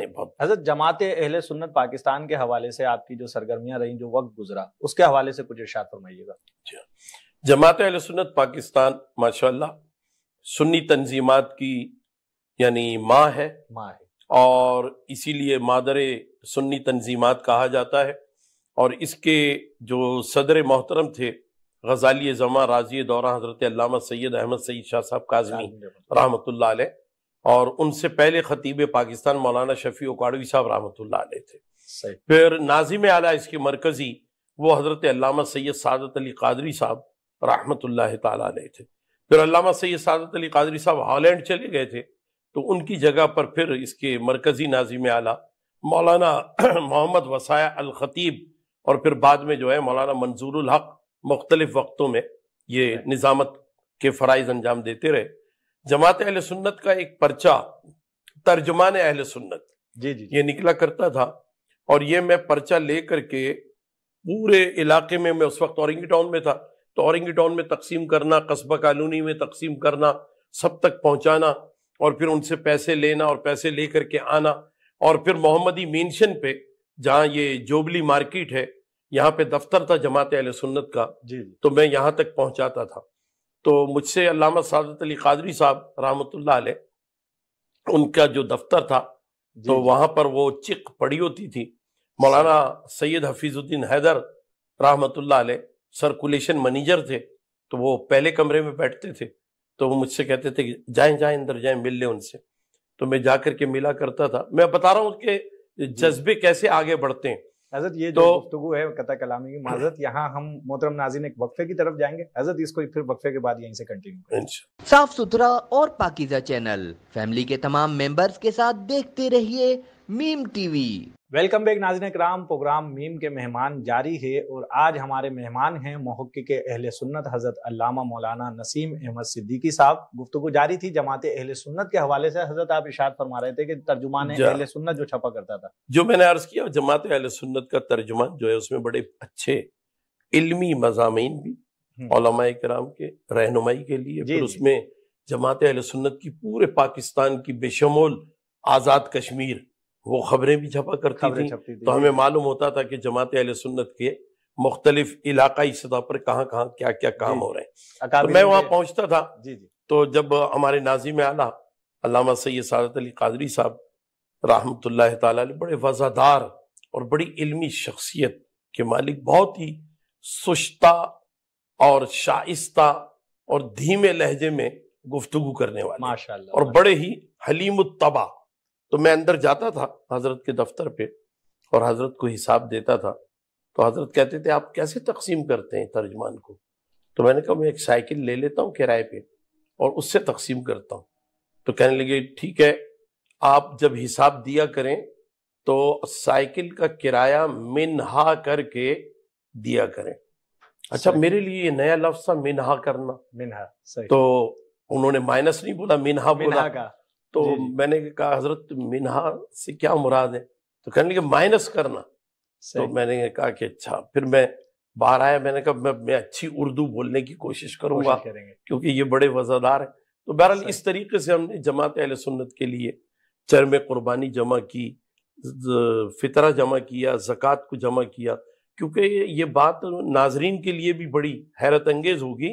हजरत जमात अहले सुन्नत पाकिस्तान के हवाले से आपकी जो सरगर्मियां रही जो वक्त गुजरा उसके हवाले से कुछ इर्शाद फरमाइएगा हाँ। जमात अहले सुन्नत पाकिस्तान माशा सुन्नी तंजीमत की यानी माँ है माँ है और इसीलिए मादर सुन्नी तंजीमत कहा जाता है और इसके जो सदर मोहतरम थे गजाली जमा राजी दौरा हजरत सैयद अहमद सईद शाह साहब काजमी रहमत और उनसे पहले खतीब पाकिस्तान मौलाना शफी उकाड़वी साहब रहमत थे फिर नाजिम आला इसके मरकजी वो हज़रत अलामा सैयद सादत अली कादरी साहब रहमत थे फिर अलामा सैद सादत अली कादरी साहब हॉलैंड चले गए थे तो उनकी जगह पर फिर इसके मरकज़ी नाजिम आला मौलाना मोहम्मद वसाया अल ख़तीब और फिर बाद में जो है मौलाना मंजूर हक मुख्तलिफ वक्तों में ये निज़ामत के फ़राइज अंजाम देते रहे जमात अहल सुन्नत का एक पर्चा तर्जमान अहल सुन्नत जी जी ये निकला करता था और ये मैं पर्चा ले करके पूरे इलाके में मैं उस वक्त औरंगी टाउन में था तो और टाउन में तकसीम करना कस्बा कॉलोनी में तकसीम करना सब तक पहुंचाना और फिर उनसे पैसे लेना और पैसे ले करके आना और फिर मोहम्मदी मेंशन पे जहाँ ये जोबली मार्केट है यहाँ पे दफ्तर था जमात अहल सुन्नत का जी तो मैं यहाँ तक पहुंचाता था तो मुझसे अलामा सदत अली कादरी साहब रहमत उनका जो दफ्तर था तो वहाँ पर वो चिक पड़ी होती थी मौलाना सैयद हफीजुद्दीन हैदर रहमत सर्कुलेशन मैनेजर थे तो वो पहले कमरे में बैठते थे तो वो मुझसे कहते थे कि जाएं जाएं अंदर जाएं मिल लें उनसे तो मैं जा करके के मिला करता था मैं बता रहा हूँ कि जज्बे कैसे आगे बढ़ते हैं हजरत ये तो, जो गुफ्तु है कथा कलामी की माजरत यहाँ हम मोहतरम नाजिन एक वक्फे की तरफ जाएंगे हजरत इसको फिर वक्फे के बाद यहीं से कंटिन्यू साफ सुथरा और पाकिजा चैनल फैमिली के तमाम मेंबर्स के साथ देखते रहिए मीम टीवी वेलकम बैक नाजन कराम प्रोग्राम मीम के मेहमान जारी है और आज हमारे मेहमान हैं मोहक्के के अहल सुन्नत हज़रत अल्लामा मौलाना नसीम अहमद सिद्दीकी साहब गुफ्तु जारी थी जमात अहल सुन्नत के हवाले से हजरत आप इशाद फरमा रहे थे कि तर्जुमान अहले सुन्नत जो छपा करता था जो मैंने अर्ज किया जमात अहले सुन्नत का तर्जुमान जो है उसमें बड़े अच्छे इलमी मजामीन भी हम्म। कराम के रहनुमाई के लिए फिर उसमें जमात अहले सुन्नत की पूरे पाकिस्तान की बेशमोल आज़ाद कश्मीर वो खबरें भी छपा करती थी, थी तो हमें मालूम होता था कि जमात अल सुन्नत के मुख्तलिफ इलाकाई सतह पर कहाँ कहाँ क्या क्या काम हो रहे हैं तो मैं वहाँ पहुंचता था जी जी तो जब हमारे नाजी में आला अलामा सैद सादत अली कादरी साहब रहमत ताली बड़े वज़ादार और बड़ी इलमी शख्सियत के मालिक बहुत ही सुस्ता और शाइस्ता और धीमे लहजे में गुफ्तु करने वाले माशाल्लाह और बड़े ही हलीम तो मैं अंदर जाता था हजरत के दफ्तर पे और हजरत को हिसाब देता था तो हजरत कहते थे आप कैसे तकसीम करते हैं तर्जमान को तो मैंने कहा मैं एक साइकिल ले लेता हूँ किराए पे और उससे तकसीम करता हूँ तो कहने लगे ठीक है आप जब हिसाब दिया करें तो साइकिल का किराया मिनहा करके दिया करें अच्छा मेरे लिए ये नया लफ्ज था मिनहा करना मिनहा तो उन्होंने माइनस नहीं बोला मिनहा बोला तो मैंने कहा हजरत मिनहा से क्या मुराद है तो कहने लगे माइनस करना तो मैंने कहा कि अच्छा फिर मैं बाहर आया मैंने कहा मैं मैं अच्छी उर्दू बोलने की कोशिश करूंगा क्योंकि ये बड़े वजादार हैं तो बहरहाल इस तरीके से हमने जमात अहल सुन्नत के लिए चरम कुर्बानी जमा की फितरा जमा किया ज़क़़त को जमा किया क्योंकि ये बात नाजरीन के लिए भी बड़ी हैरत अंगेज होगी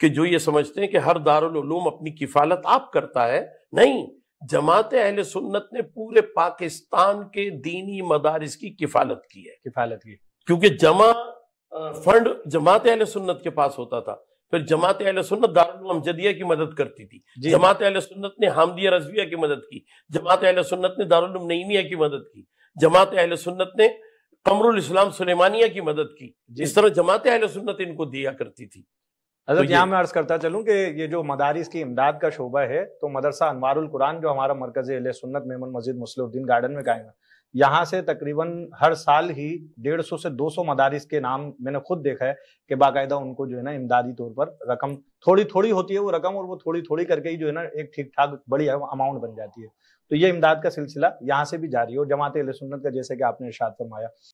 कि जो ये समझते हैं कि हर दारुलूम अपनी किफालत आप करता है नहीं जमात अहल सुन्नत ने पूरे पाकिस्तान के दीनी मदारस की किफालत की है किफालत की क्योंकि जमा फंड जमात अहल सुन्नत के पास होता था फिर जमात अहल सुन्नत दारुल की मदद करती थी जमात अहल सुन्नत ने हामदिया रजविया की मदद की जमात अहल सुन्नत ने दारुल नईमिया की मदद की जमात अहल सुन्नत ने कमरुल इस्लाम सुलेमानिया की मदद की इस तरह जमात अहल सुन्नत इनको दिया करती थी तो अगर तो यहाँ मैं अर्ज करता चलूँ कि ये जो मदारिस की इमदाद का शोबा है तो मदरसा अनवारुल कुरान जो हमारा मरकज अल सुन्नत मेमन मस्जिद मुसलुद्दीन गार्डन में कायम है यहाँ से तकरीबन हर साल ही डेढ़ सौ से दो सौ मदारिस के नाम मैंने खुद देखा है कि बाकायदा उनको जो है ना इमदादी तौर पर रकम थोड़ी थोड़ी होती है वो रकम और वो थोड़ी थोड़ी करके ही जो है ना एक ठीक ठाक बड़ी अमाउंट बन जाती है तो ये इमदाद का सिलसिला यहाँ से भी जारी है और जमात सुन्नत का जैसे कि आपने इर्शाद फरमाया